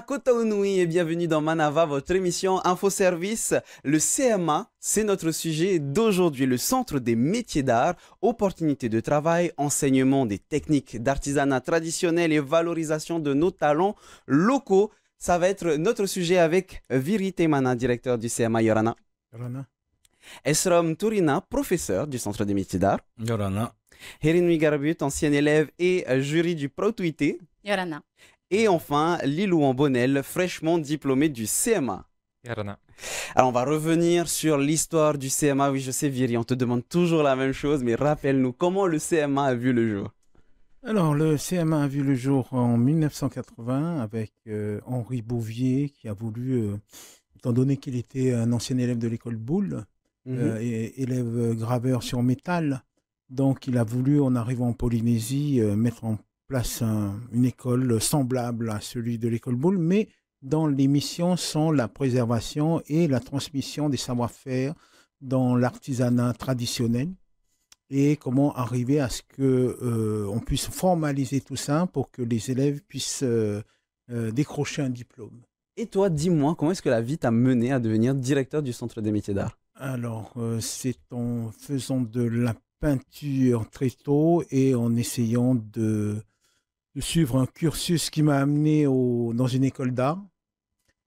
Nakota et bienvenue dans Manava, votre émission Info Service. Le CMA, c'est notre sujet d'aujourd'hui, le Centre des métiers d'art, opportunités de travail, enseignement des techniques d'artisanat traditionnel et valorisation de nos talents locaux. Ça va être notre sujet avec Virite Mana, directeur du CMA Yorana. Yorana. Esrom Turina, professeur du Centre des métiers d'art. Yorana. Hérinoui Garbut, ancien élève et jury du ProTuité. Yorana. Et enfin, Lilou en Bonnel, fraîchement diplômé du CMA. Alors, on va revenir sur l'histoire du CMA. Oui, je sais, Viri, on te demande toujours la même chose, mais rappelle-nous comment le CMA a vu le jour. Alors, le CMA a vu le jour en 1980 avec euh, Henri Bouvier qui a voulu, euh, étant donné qu'il était un ancien élève de l'école Boulle, mhm. euh, et élève graveur sur métal, donc il a voulu, en arrivant en Polynésie, mettre en place une école semblable à celui de l'école Boulle, mais dont les missions sont la préservation et la transmission des savoir-faire dans l'artisanat traditionnel et comment arriver à ce que euh, on puisse formaliser tout ça pour que les élèves puissent euh, euh, décrocher un diplôme. Et toi, dis-moi, comment est-ce que la vie t'a mené à devenir directeur du Centre des métiers d'art Alors, c'est en faisant de la peinture très tôt et en essayant de de suivre un cursus qui m'a amené dans une école d'art.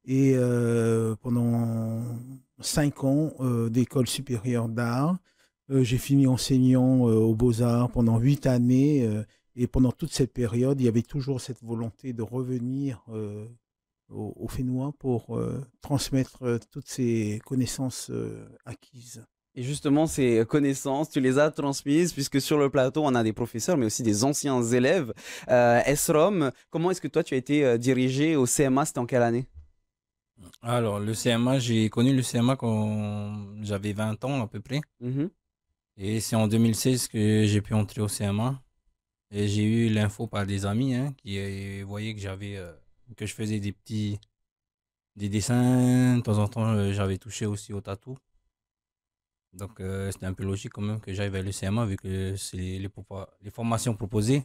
Et euh, pendant cinq ans euh, d'école supérieure d'art, euh, j'ai fini enseignant aux beaux-arts pendant huit années. et pendant toute cette période, il y avait toujours cette volonté de revenir au, au pour transmettre toutes ces connaissances acquises. Et justement, ces connaissances, tu les as transmises, puisque sur le plateau, on a des professeurs, mais aussi des anciens élèves. Euh, SROM, comment est-ce que toi, tu as été euh, dirigé au CMA C'était en quelle année Alors, le CMA, j'ai connu le CMA quand j'avais 20 ans à peu près. Mm-hmm. Et c'est en 2016 que j'ai pu entrer au CMA. Et j'ai eu l'info par des amis hein, qui euh, voyaient que euh, que je faisais des petits des dessins. De temps en temps, j'avais touché aussi au tatou. Donc, mmh. euh, c'était un peu logique quand même que j'aille vers le CMA, vu que les, les, formations proposées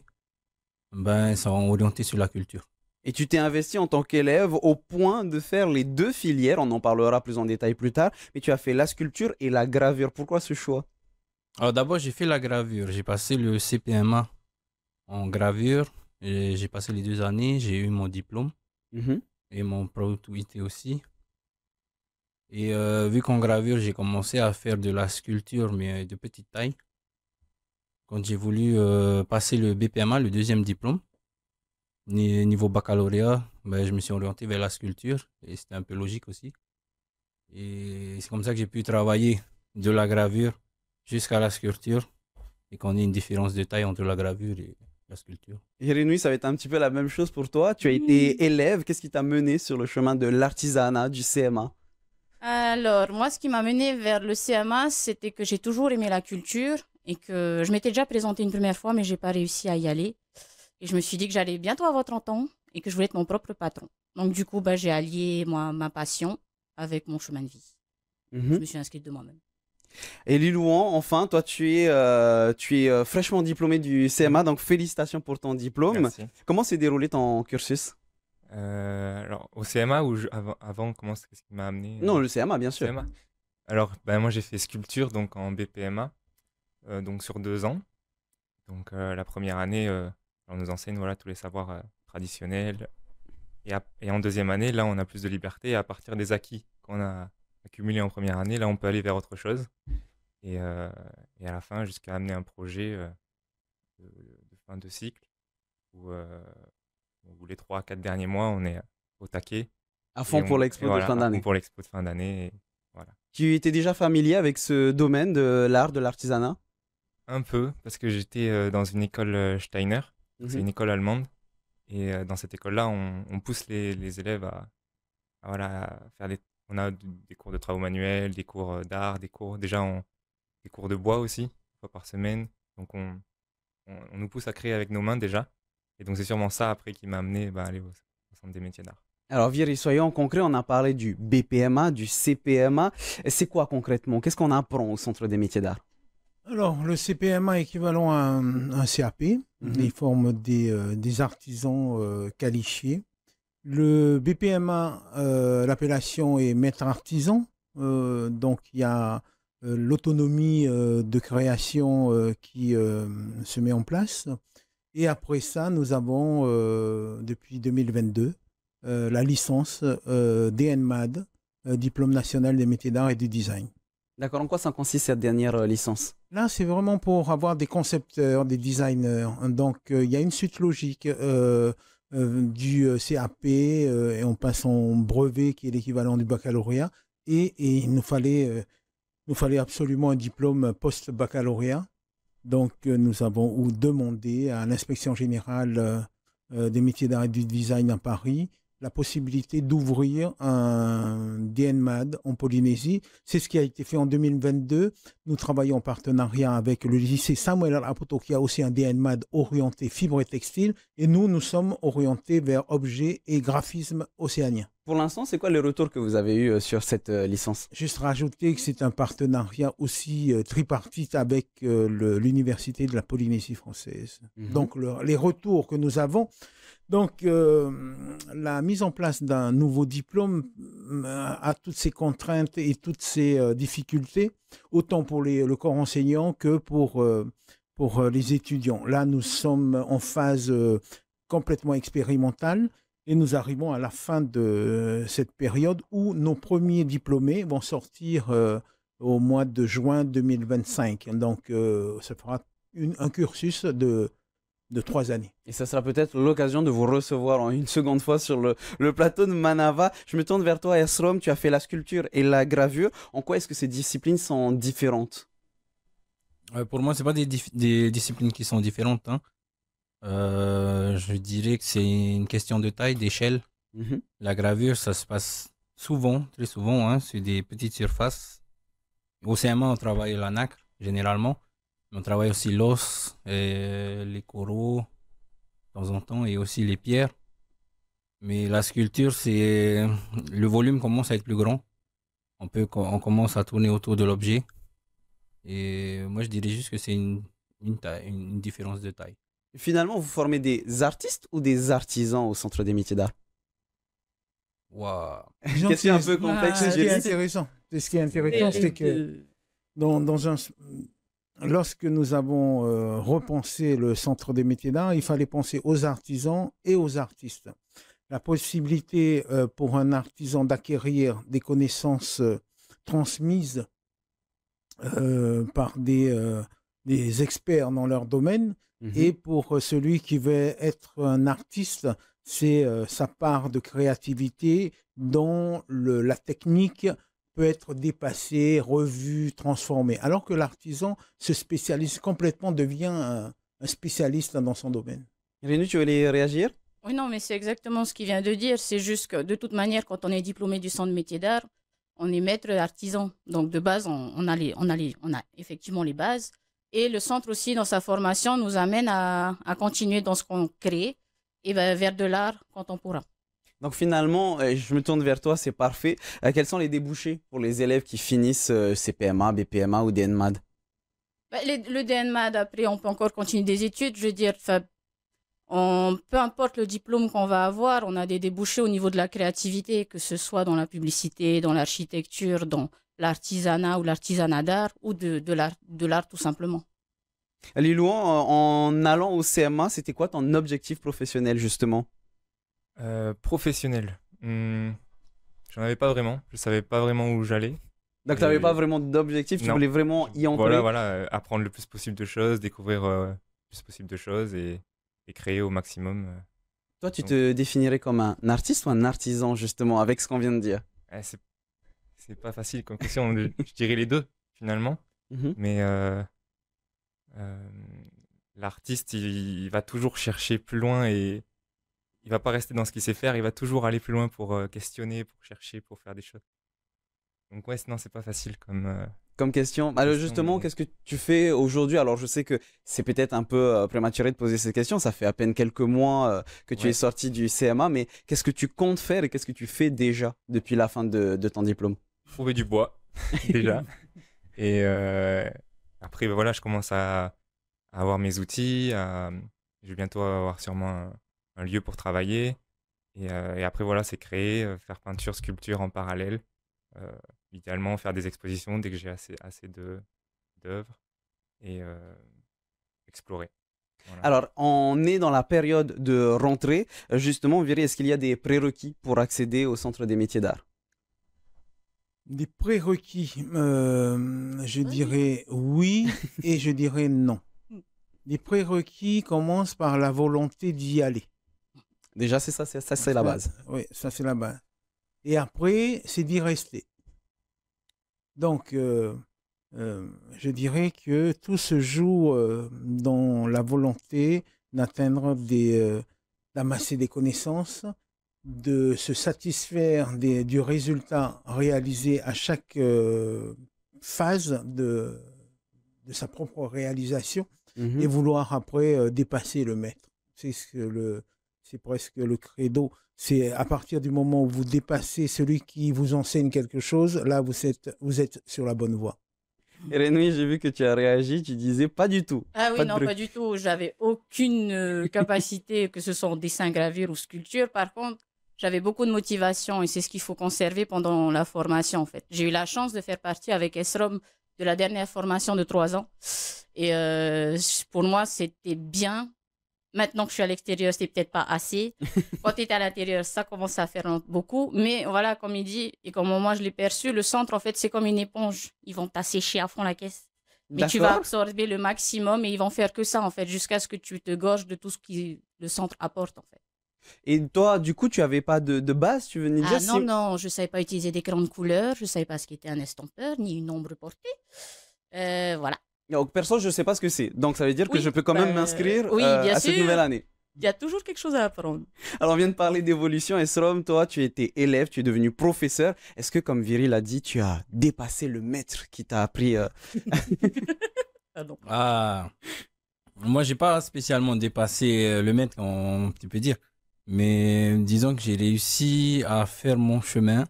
ben, sont orientées sur la culture. Et tu t'es investi en tant qu'élève au point de faire les deux filières, on en parlera plus en détail plus tard, mais tu as fait la sculpture et la gravure. Pourquoi ce choix Alors d'abord, j'ai fait la gravure. J'ai passé le CPMA en gravure. J'ai passé les deux années, j'ai eu mon diplôme mmh et mon Pro aussi. Et euh, vu qu'en gravure, j'ai commencé à faire de la sculpture, mais euh, de petite taille. Quand j'ai voulu euh, passer le BPMA, le deuxième diplôme, niveau baccalauréat, ben, je me suis orienté vers la sculpture. Et c'était un peu logique aussi. Et c'est comme ça que j'ai pu travailler de la gravure jusqu'à la sculpture. Et qu'on ait une différence de taille entre la gravure et la sculpture. Irénoui, ça va être un petit peu la même chose pour toi. Tu as été élève. Qu'est-ce qui t'a mené sur le chemin de l'artisanat, du CMA alors, moi, ce qui m'a mené vers le CMA, c'était que j'ai toujours aimé la culture et que je m'étais déjà présentée une première fois, mais j'ai pas réussi à y aller. Et je me suis dit que j'allais bientôt avoir 30 ans et que je voulais être mon propre patron. Donc, du coup, bah, j'ai allié moi, ma passion avec mon chemin de vie. Mhm. Je me suis inscrite de moi-même. Et Lilouan, enfin, toi, tu es, euh, tu es euh, fraîchement diplômé du CMA, donc félicitations pour ton diplôme. Comment s'est déroulé ton cursus euh, alors, au CMA ou avant, comment c'est ce qui m'a amené Non, euh, le CMA, bien sûr. Alors, ben, moi, j'ai fait sculpture donc en BPMA, euh, donc sur deux ans. Donc, la première année, on nous enseigne voilà, tous les savoirs traditionnels. Et, et, en deuxième année, là, on a plus de liberté. Et à partir des acquis qu'on a accumulés en première année, là, on peut aller vers autre chose. Et, et à la fin, jusqu'à amener un projet de, de, fin de cycle où les trois, quatre derniers mois, on est euh, au taquet. À fond pour l'expo de, fin d'année. Pour l'expo de fin d'année. Voilà. Tu étais déjà familier avec ce domaine de l'art, de l'artisanat Un peu, parce que j'étais euh, dans une école euh, Steiner, mmh c'est une école allemande. Et dans cette école-là, on, pousse les, élèves à, voilà, faire des, on a des cours de travaux manuels, des cours d'art, des cours déjà des cours de bois aussi, une fois par semaine. Donc on, on, nous pousse à créer avec nos mains déjà. Et donc c'est sûrement ça après qui m'a amené à bah, aller au, centre des métiers d'art. Alors, Vieri, soyons concrets, on a parlé du BPMA, du CPMA. C'est quoi concrètement Qu'est-ce qu'on apprend au Centre des métiers d'art Alors, le CPMA est équivalent à un, CAP. Il forme des, artisans euh, qualifiés. Le BPMA, euh, l'appellation est maître artisan. Euh, donc, il y a l'autonomie de création qui se met en place. Et après ça, nous avons, euh, depuis 2022, euh, la licence euh, DNMAD, euh, Diplôme national des métiers d'art et du design. D'accord, en quoi ça consiste cette dernière licence Là, c'est vraiment pour avoir des concepteurs, des designers. Donc, il y a une suite logique du CAP, et on passe en brevet, qui est l'équivalent du baccalauréat. Et, et il nous fallait, nous fallait absolument un diplôme post-baccalauréat donc, euh, nous avons demandé à l'inspection générale euh, euh, des métiers d'art et du design à Paris la possibilité d'ouvrir un DNMAD en Polynésie. C'est ce qui a été fait en 2022. Nous travaillons en partenariat avec le lycée Samuel Apoto qui a aussi un DNMAD orienté fibre et textile. Et nous, nous sommes orientés vers objets et graphisme océaniens. Pour l'instant, c'est quoi les retours que vous avez eu euh, sur cette euh, licence Juste rajouter que c'est un partenariat aussi euh, tripartite avec l'Université de la Polynésie française. Mhm. Donc, les retours que nous avons, donc, la mise en place d'un nouveau diplôme a toutes ses contraintes et toutes ses difficultés, autant pour le corps enseignant que pour, pour les étudiants. Là, nous sommes en phase complètement expérimentale. Et nous arrivons à la fin de euh, cette période où nos premiers diplômés vont sortir euh, au mois de juin 2025. Donc, euh, ça fera un cursus de, de trois années. Et ça sera peut-être l'occasion de vous recevoir en une seconde fois sur le, plateau de Manava. Je me tourne vers toi, Esrom. Tu as fait la sculpture et la gravure. En quoi est-ce que ces disciplines sont différentes Pour moi, ce pas des, disciplines qui sont différentes. Hein. Euh, je dirais que c'est une question de taille, d'échelle. Mm-hmm. La gravure, ça se passe souvent, très souvent, hein, sur des petites surfaces. Au CMA, on travaille la nacre, généralement. On travaille aussi l'os, euh, les coraux, de temps en temps, et aussi les pierres. Mais la sculpture, c'est le volume commence à être plus grand. On, peut, on commence à tourner autour de l'objet. Et moi, je dirais juste que c'est une différence de taille finalement, vous formez des artistes ou des artisans au centre des métiers d'art Waouh un peu complexe. Ah, ce qui est intéressant, ce qui est intéressant, c'est que dans, un, lorsque nous avons euh, repensé le centre des métiers d'art, il fallait penser aux artisans et aux artistes. La possibilité euh, pour un artisan d'acquérir des connaissances euh, transmises par des des experts dans leur domaine. Mmh Et pour euh, celui qui veut être un artiste, c'est euh, sa part de créativité dont le, la technique peut être dépassée, revue, transformée. Alors que l'artisan se spécialise complètement, devient un, spécialiste dans son domaine. Rénu, tu voulais réagir Oui, non, mais c'est exactement ce qu'il vient de dire. C'est juste que de toute manière, quand on est diplômé du centre métier d'art, on est maître artisan. Donc de base, on, on, a on, on a effectivement les bases. Et le centre aussi, dans sa formation, nous amène à, à continuer dans ce qu'on crée et vers de l'art contemporain. Donc finalement, euh, je me tourne vers toi, c'est parfait. Euh, quels sont les débouchés pour les élèves qui finissent euh, CPMA, BPMA ou DNMAD bah, Le DNMAD, après, on peut encore continuer des études. Je veux dire, on, peu importe le diplôme qu'on va avoir, on a des débouchés au niveau de la créativité, que ce soit dans la publicité, dans l'architecture, dans l'artisanat ou l'artisanat d'art ou de, de l'art tout simplement. est loin en allant au CMA, c'était quoi ton objectif professionnel justement euh, Professionnel. Hmm, j'en avais pas vraiment. Je savais pas vraiment où j'allais. Donc tu n'avais euh, pas vraiment d'objectif, tu voulais vraiment y entrer. Voilà, voilà, euh, apprendre le plus possible de choses, découvrir le plus possible de choses et, créer au maximum. Toi, tu te définirais comme un artiste ou un artisan justement avec ce qu'on vient de dire eh, c'est pas facile comme question. je dirais les deux, finalement. Mhm. Mais euh, euh, l'artiste, il, va toujours chercher plus loin et il va pas rester dans ce qu'il sait faire. Il va toujours aller plus loin pour euh, questionner, pour chercher, pour faire des choses. Donc, ouais, sinon, c'est pas facile comme comme question. Alors bah, justement, qu'est-ce que tu fais aujourd'hui Alors je sais que c'est peut-être un peu prématuré de poser cette question, ça fait à peine quelques mois que tu es sorti du CMA, mais qu'est-ce que tu comptes faire et qu'est-ce que tu fais déjà depuis la fin de ton diplôme trouver du bois, déjà. Et euh, après, ben voilà, je commence à, avoir mes outils. je vais bientôt avoir sûrement un, lieu pour travailler. Euh, et, après, voilà, c'est créer, euh, faire peinture, sculpture en parallèle. idéalement, faire des expositions dès que j'ai assez, assez d'œuvres et explorer. Alors, on est dans la période de rentrée. Justement, verrez, est-ce qu'il y a des prérequis pour accéder au Centre des métiers d'art des prérequis, euh, je dirais oui et je dirais non. Mm. Les prérequis commencent par la volonté d'y aller. Déjà, c'est ça, ça c'est la base. Oui, ça c'est la base. Et après, c'est d'y rester. Donc, euh, euh, je dirais que tout se joue dans la volonté d'atteindre des, d'amasser des connaissances, de se satisfaire du résultat réalisé à chaque euh, phase de, de, sa propre réalisation mhm. et vouloir après euh, dépasser le maître. C'est ce le c'est presque le credo. C'est à partir du moment où vous dépassez celui qui vous enseigne quelque chose, là vous êtes, vous êtes sur la bonne voie. Renoui, j'ai vu que tu as réagi, tu disais pas du tout. Ah oui, non, pas du tout. J'avais aucune euh, capacité, que ce soit en dessin, gravure ou sculpture. Par contre, j'avais beaucoup de motivation et c'est ce qu'il faut conserver pendant la formation en fait. J'ai eu la chance de faire partie avec Esrom de la dernière formation de trois ans et euh, pour moi c'était bien. Maintenant que je suis à l'extérieur, c'est peut-être pas assez. Quand tu es à l'intérieur, ça commence à faire beaucoup. Mais voilà, comme il dit, et comme moi je l'ai perçu, le centre, en fait, c'est comme une éponge. Ils vont t'assécher à fond la caisse. Mais tu vas absorber le maximum et ils vont faire que ça, en fait, jusqu'à ce que tu te gorges de tout ce que le centre apporte, en fait. Et toi, du coup, tu avais pas de, base, tu venais ah, Non, non, je ne savais pas utiliser des grandes couleurs, je ne savais pas ce qu'était un estompeur, ni une ombre portée. Euh, voilà. Donc, perso, je ne sais pas ce que c'est. Donc, ça veut dire que je peux quand même bah, m'inscrire euh, à cette nouvelle année. Il y a toujours quelque chose à apprendre. Alors, on vient de parler d'évolution. Esrom, toi, tu étais élève, tu es devenu professeur. Est-ce que, comme Viril l'a dit, tu as dépassé le maître qui t'a appris euh... Ah, moi, j'ai pas spécialement dépassé euh, le maître, on peut dire. Mais disons que j'ai réussi à faire mon chemin,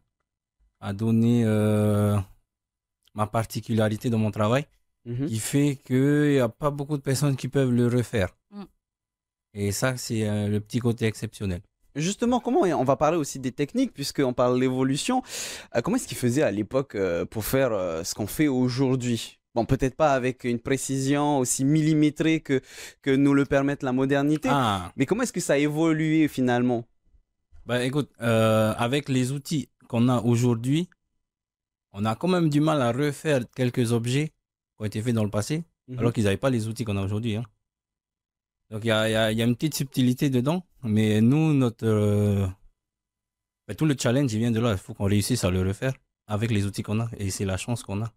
à donner euh, ma particularité dans mon travail, mhm. qui fait qu'il n'y a pas beaucoup de personnes qui peuvent le refaire. Mm. Et ça, c'est euh, le petit côté exceptionnel. Justement, comment on va parler aussi des techniques, puisqu'on parle d'évolution. Euh, comment est-ce qu'il faisait à l'époque pour faire ce qu'on fait aujourd'hui peut-être pas avec une précision aussi millimétrée que, que nous le permette la modernité. Ah. Mais comment est-ce que ça a évolué finalement ben, écoute, euh, avec les outils qu'on a aujourd'hui, on a quand même du mal à refaire quelques objets qui ont été faits dans le passé, mhm. alors qu'ils n'avaient pas les outils qu'on a aujourd'hui. Hein. Donc il y a, une petite subtilité dedans, mais nous, notre... Euh, ben, tout le challenge, vient de là. Il faut qu'on réussisse à le refaire avec les outils qu'on a, et c'est la chance qu'on a.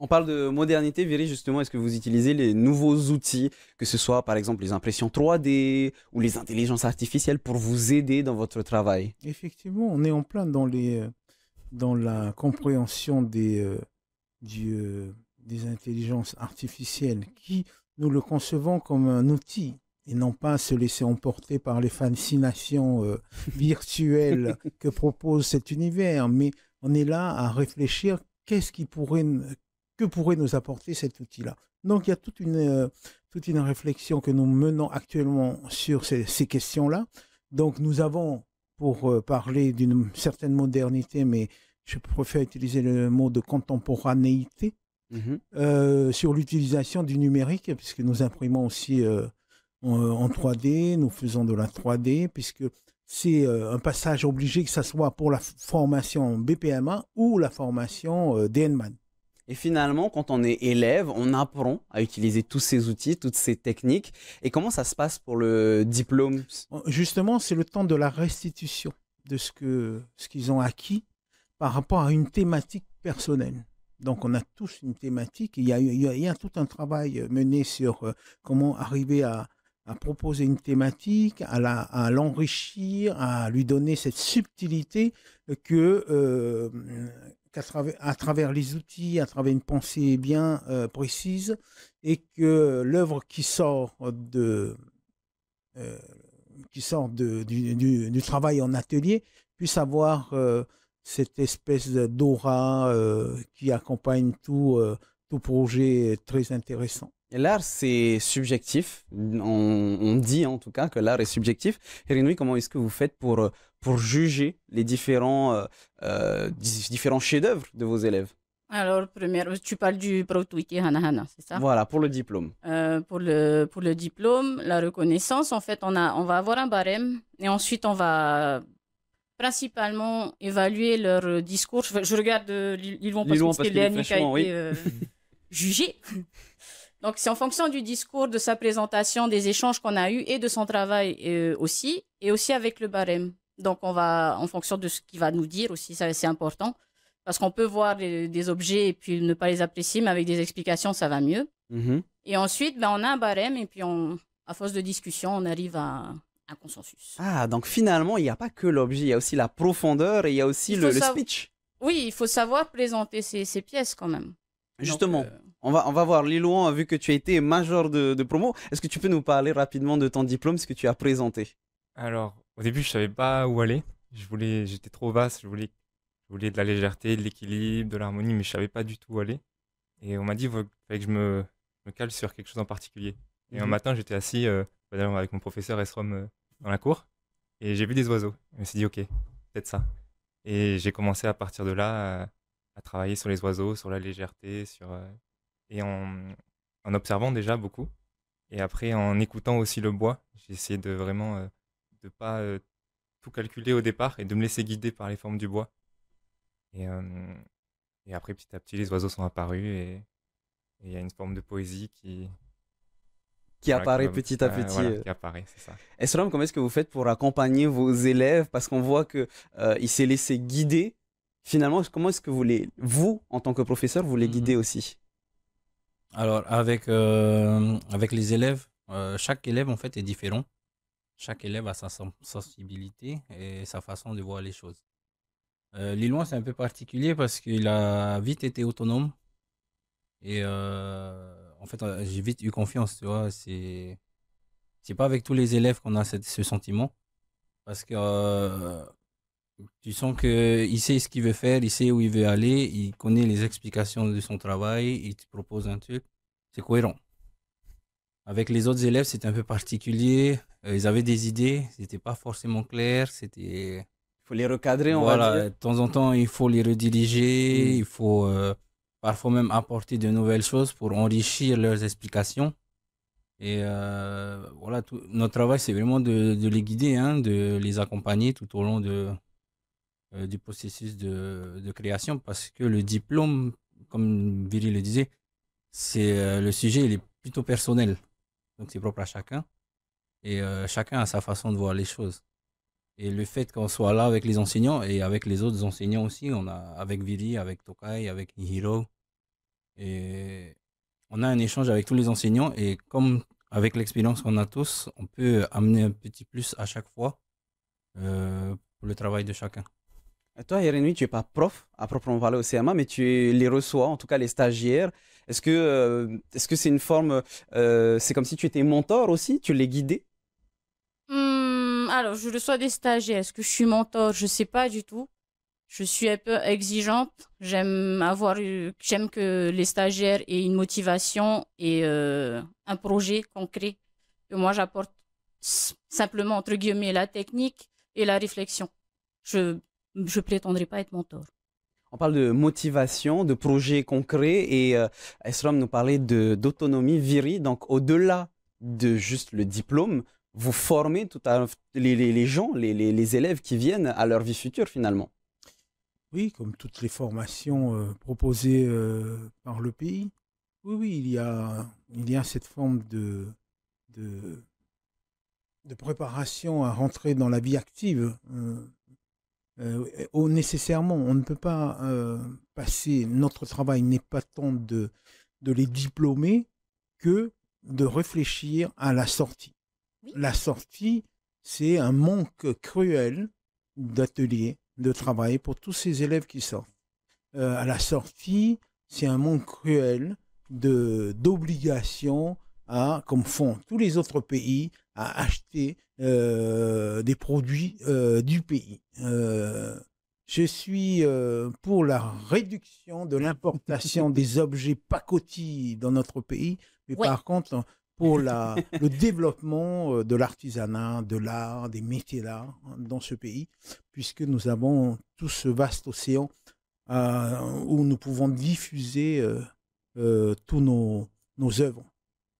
On parle de modernité, Véry, justement, est-ce que vous utilisez les nouveaux outils, que ce soit par exemple les impressions 3D ou les intelligences artificielles pour vous aider dans votre travail Effectivement, on est en plein dans, les, euh, la compréhension des, euh, euh, des intelligences artificielles qui, nous le concevons comme un outil et non pas se laisser emporter par les fascinations virtuelles que propose cet univers, mais on est là à réfléchir qu'est-ce qui pourrait que pourrait nous apporter cet outil-là. Donc il y a toute une, euh, toute une réflexion que nous menons actuellement sur ces, questions-là. Donc nous avons, pour euh, parler d'une certaine modernité, mais je préfère utiliser le mot de contemporanéité, mmh euh, sur l'utilisation du numérique, puisque nous imprimons aussi en, 3D, nous faisons de la 3D, puisque c'est un passage obligé que ce soit pour la formation BPMA ou la formation DNMAN. Et finalement, quand on est élève, on apprend à utiliser tous ces outils, toutes ces techniques. Et comment ça se passe pour le diplôme oh, Justement, c'est le temps de la restitution de ce que ce qu'ils ont acquis par rapport à une thématique personnelle. Donc, on a tous une thématique. Il y a, tout un travail mené sur euh, comment arriver à, proposer une thématique, à l'enrichir, à, lui donner cette subtilité que, euh, à travers les outils, à travers une pensée bien euh, précise, et que l'œuvre qui sort de euh, qui sort de, du, travail en atelier puisse avoir euh, cette espèce d'aura qui accompagne tout, tout projet très intéressant. L'art, c'est subjectif. On, dit en tout cas que l'art est subjectif. Erinoui, comment est-ce que vous faites pour pour juger les différents, euh, euh, différents chefs-d'œuvre de vos élèves alors, première, tu parles du hana hana, c'est ça Voilà, pour le diplôme. Euh, pour, le, pour le diplôme, la reconnaissance, en fait, on, a, on va avoir un barème et ensuite on va principalement évaluer leur discours. Je, regarde ils vont parce, parce que a été oui. Donc, c'est en fonction du discours, de sa présentation, des échanges qu'on a eus et de son travail aussi, et aussi avec le barème. Donc, on va, en fonction de ce qu'il va nous dire aussi, ça, c'est important. Parce qu'on peut voir des objets et puis ne pas les apprécier, mais avec des explications, ça va mieux. Mm-hmm. Et ensuite, ben, on a un barème et puis on, à force de discussion, on arrive à, un consensus. Ah, donc finalement, il n'y a pas que l'objet, il y a aussi la profondeur et il y a aussi le, speech. Oui, il faut savoir présenter ses pièces quand même. Justement, euh, on, va, on va voir Lilouan, vu que tu as été major de, de promo. Est-ce que tu peux nous parler rapidement de ton diplôme, ce que tu as présenté Alors, au début, je savais pas où aller. Je voulais, j'étais trop vaste. Je voulais, je voulais de la légèreté, de l'équilibre, de l'harmonie, mais je savais pas du tout où aller. Et on m'a dit qu'il fallait que je me, me, cale sur quelque chose en particulier. Et un mhm. matin, j'étais assis euh, bah, avec mon professeur Estrom euh, dans la cour et j'ai vu des oiseaux. Je me suis dit, ok, peut-être ça. Et j'ai commencé à partir de là à, travailler sur les oiseaux, sur la légèreté, sur, euh, et en, en, observant déjà beaucoup. Et après, en écoutant aussi le bois, j'ai essayé de vraiment de pas tout calculer au départ et de me laisser guider par les formes du bois. Et, et après, petit à petit, les oiseaux sont apparus et il y a une forme de poésie qui, qui apparaît petit à petit. Euh, qui apparaît, c'est ça. comment est-ce que vous faites pour accompagner vos élèves Parce qu'on voit qu'il s'est laissé guider. Finalement, comment est-ce que vous, les, vous, en tant que professeur, vous les guidez mmh aussi Alors, avec, avec les élèves, chaque élève, en fait, est différent. Chaque élève a sa sensibilité et sa façon de voir les choses. Euh, c'est un peu particulier parce qu'il a vite été autonome. Et euh, en fait, euh, j'ai vite eu confiance, tu vois. C'est, c'est pas avec tous les élèves qu'on a ce sentiment. Parce que euh, tu sens qu'il sait ce qu'il veut faire, il sait où il veut aller, il connaît les explications de son travail, il te propose un truc. C'est cohérent. Avec les autres élèves, c'était un peu particulier. Euh, ils avaient des idées, c'était pas forcément clair. C'était. Il faut les recadrer, on de temps en temps, il faut les rediriger. Mm. Il faut euh, parfois même apporter de nouvelles choses pour enrichir leurs explications. Et euh, voilà, notre travail, c'est vraiment de, les guider, hein, de les accompagner tout au long de, du processus de, création, parce que le diplôme, comme Viri le disait, c'est le sujet, il est plutôt personnel. Donc c'est propre à chacun. Et euh, chacun a sa façon de voir les choses. Et le fait qu'on soit là avec les enseignants et avec les autres enseignants aussi, on a avec Vili, avec Tokai, avec Hiro. Et on a un échange avec tous les enseignants et comme avec l'expérience qu'on a tous, on peut amener un petit plus à chaque fois euh, pour le travail de chacun. Et toi, tu n'es pas prof à proprement parler au CMA, mais tu les reçois, en tout cas les stagiaires. Est-ce que euh, ce que c'est une forme, euh, c'est comme si tu étais mentor aussi, tu les guidais hmm, Alors, je reçois des stagiaires. Est-ce que je suis mentor Je ne sais pas du tout. Je suis un peu exigeante. J'aime avoir, j'aime que les stagiaires aient une motivation et euh, un projet concret. Et moi, j'apporte simplement entre guillemets la technique et la réflexion. Je je prétendrai pas être mentor. On parle de motivation, de projets concrets et euh, Esram nous parlait d'autonomie virée. Donc, au-delà de juste le diplôme, vous formez tout à, les, les, gens, les, élèves qui viennent à leur vie future finalement. Oui, comme toutes les formations euh, proposées euh, par le pays. Oui, oui, il y a, il y a cette forme de, de, préparation à rentrer dans la vie active. Euh, euh, oh, nécessairement, on ne peut pas euh, passer. Notre travail n'est pas tant de, les diplômer que de réfléchir à la sortie. La sortie, c'est un manque cruel d'ateliers, de travail pour tous ces élèves qui sortent. Euh, à la sortie, c'est un manque cruel d'obligation à, comme font tous les autres pays, à acheter euh, des produits euh, du pays. Euh, je suis pour la réduction de l'importation des objets pacotis dans notre pays, mais par contre pour la, le développement de l'artisanat, de l'art, des métiers d'art hein, dans ce pays, puisque nous avons tout ce vaste océan où nous pouvons diffuser tous nos, nos œuvres.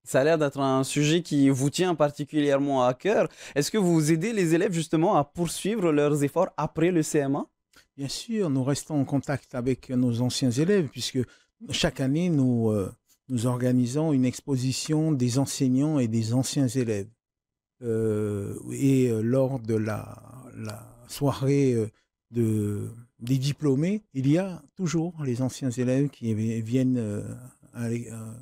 Ça a l'air d'être un sujet qui vous tient particulièrement à cœur. Est-ce que vous aidez les élèves justement à poursuivre leurs efforts après le CMA Bien sûr, nous restons en contact avec nos anciens élèves puisque chaque année, nous, euh, nous organisons une exposition des enseignants et des anciens élèves. Euh, et euh, lors de la, soirée de, des diplômés, il y a toujours les anciens élèves qui viennent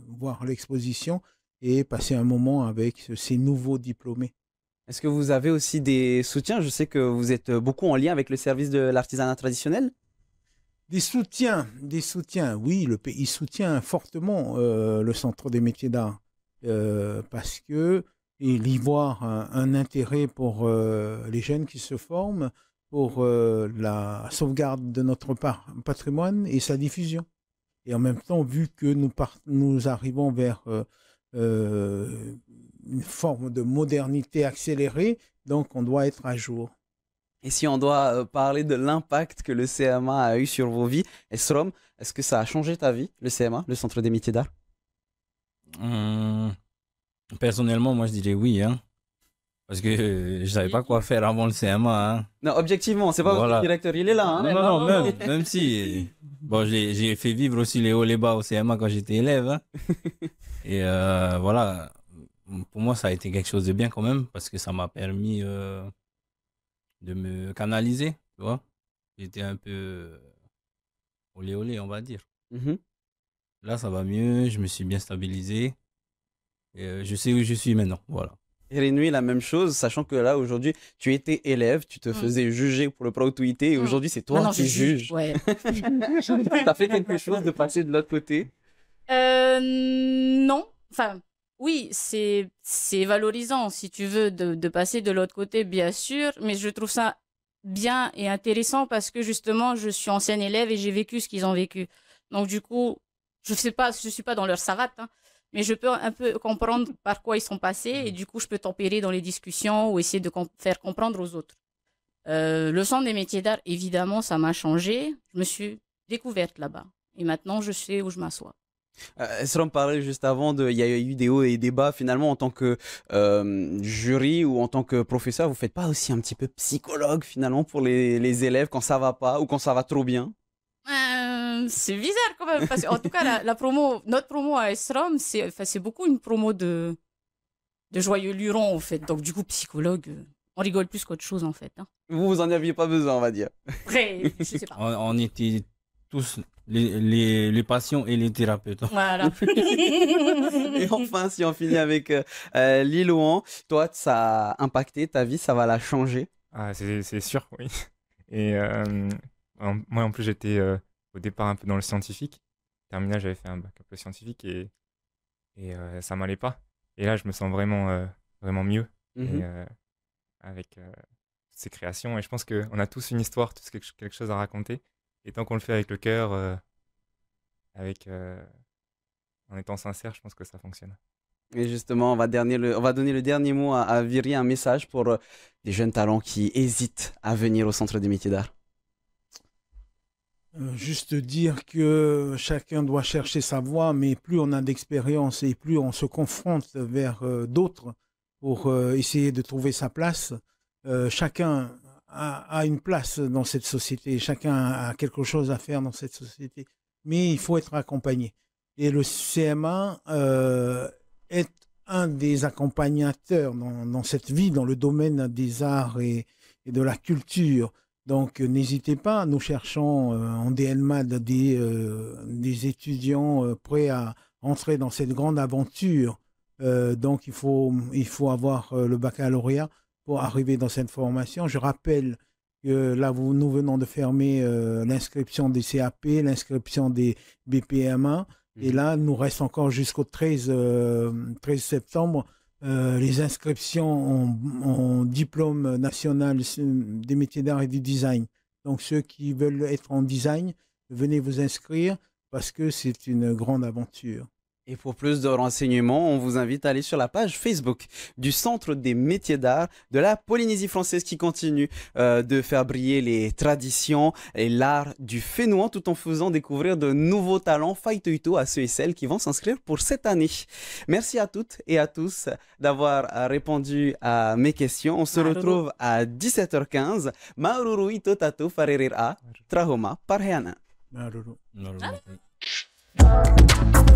voir l'exposition et passer un moment avec ces nouveaux diplômés. Est-ce que vous avez aussi des soutiens Je sais que vous êtes euh, beaucoup en lien avec le service de l'artisanat traditionnel. Des soutiens, des soutiens. Oui, le pays soutient fortement euh, le Centre des métiers d'art euh, parce que il y voit un, intérêt pour les jeunes qui se forment, pour la sauvegarde de notre patrimoine et sa diffusion. Et en même temps, vu que nous, nous arrivons vers euh, une forme de modernité accélérée, donc on doit être à jour. Et si on doit euh, parler de l'impact que le CMA a eu sur vos vies, Esrom, est-ce que ça a changé ta vie, le CMA, le Centre des métiers d'art hum, Personnellement, moi je dirais oui. Hein. Parce que euh, je savais pas quoi faire avant le CMA. Hein. Non, objectivement, c'est pas votre directeur, il est là. Hein. non, non, même, même si. Euh, bon, j'ai fait vivre aussi les hauts, les bas au CMA quand j'étais élève. Hein. Et euh, voilà, pour moi, ça a été quelque chose de bien quand même, parce que ça m'a permis de me canaliser, tu vois. J'étais un peu olé olé, on va dire. Mm-hmm. Là, ça va mieux, je me suis bien stabilisé. Et je sais où je suis maintenant, voilà et la même chose, sachant que là, aujourd'hui, tu étais élève, tu te mm. faisais juger pour le pro et mm. aujourd'hui, c'est toi qui juges. Ouais. T'as fait quelque chose de passer de l'autre côté euh, Non. Enfin, oui, c'est valorisant, si tu veux, de, passer de l'autre côté, bien sûr, mais je trouve ça bien et intéressant parce que justement, je suis ancienne élève et j'ai vécu ce qu'ils ont vécu. Donc, du coup, je ne suis pas dans leur savate, hein, mais je peux un peu comprendre par quoi ils sont passés et mm. du coup, je peux tempérer dans les discussions ou essayer de faire comprendre aux autres. Euh, le centre des métiers d'art, évidemment, ça m'a changé. Je me suis découverte là-bas. Et maintenant, je sais où je m'assois. Euh, qu'on parlait juste avant, de, il y a eu des hauts et des bas. Finalement, en tant que euh, jury ou en tant que professeur, vous faites pas aussi un petit peu psychologue finalement pour les, les élèves quand ça va pas ou quand ça va trop bien euh, c'est bizarre quand même. Parce qu'en en tout cas, la, promo, notre promo à SROM, c'est, c'est beaucoup une promo de, de joyeux luron, en fait. Donc, du coup, psychologue, euh, on rigole plus qu'autre chose, en fait. Hein. Vous, vous en aviez pas besoin, on va dire. sais pas. on, était tous les, les, patients et les thérapeutes. Voilà. et enfin, si on finit avec euh, euh Lilouan, toi, ça a impacté ta vie, ça va la changer ah, c'est, sûr, oui. Et moi, en plus, j'étais euh, au départ un peu dans le scientifique. Terminal, j'avais fait un bac un peu scientifique et, et ne euh, ça m'allait pas. Et là, je me sens vraiment, euh, vraiment mieux mmh avec ces créations. Et je pense qu'on a tous une histoire, tous quelque, quelque chose à raconter. Et tant qu'on le fait avec le cœur, avec, en étant sincère, je pense que ça fonctionne. Et justement, on va, dernier, on va, donner le dernier mot à, Viry, un message pour les jeunes talents qui hésitent à venir au Centre des métiers d'art. Euh, juste dire que chacun doit chercher sa voie, mais plus on a d'expérience et plus on se confronte vers euh, d'autres pour euh, essayer de trouver sa place. chacun a, une place dans cette société, chacun a quelque chose à faire dans cette société, mais il faut être accompagné. Et le CMA est un des accompagnateurs dans, cette vie, dans le domaine des arts et de la culture. Donc euh, n'hésitez pas, nous cherchons euh, en DLMAD euh, des, étudiants prêts à entrer dans cette grande aventure. donc il faut, avoir le baccalauréat pour arriver dans cette formation. Je rappelle que là, nous venons de fermer l'inscription des CAP, l'inscription des BPMA. Et mhm. là, nous reste encore jusqu'au 13 septembre euh, les inscriptions en, diplôme national euh, des métiers d'art et du design. Donc ceux qui veulent être en design, venez vous inscrire parce que c'est une grande aventure. Et pour plus de renseignements, on vous invite à aller sur la page Facebook du Centre des métiers d'art de la Polynésie française qui continue euh, de faire briller les traditions et l'art du Fénouan tout en faisant découvrir de nouveaux talents Faituito à ceux et celles qui vont s'inscrire pour cette année. Merci à toutes et à tous d'avoir répondu à mes questions. On se retrouve à 17h15. Maururu itotato farerir a trahoma parheana.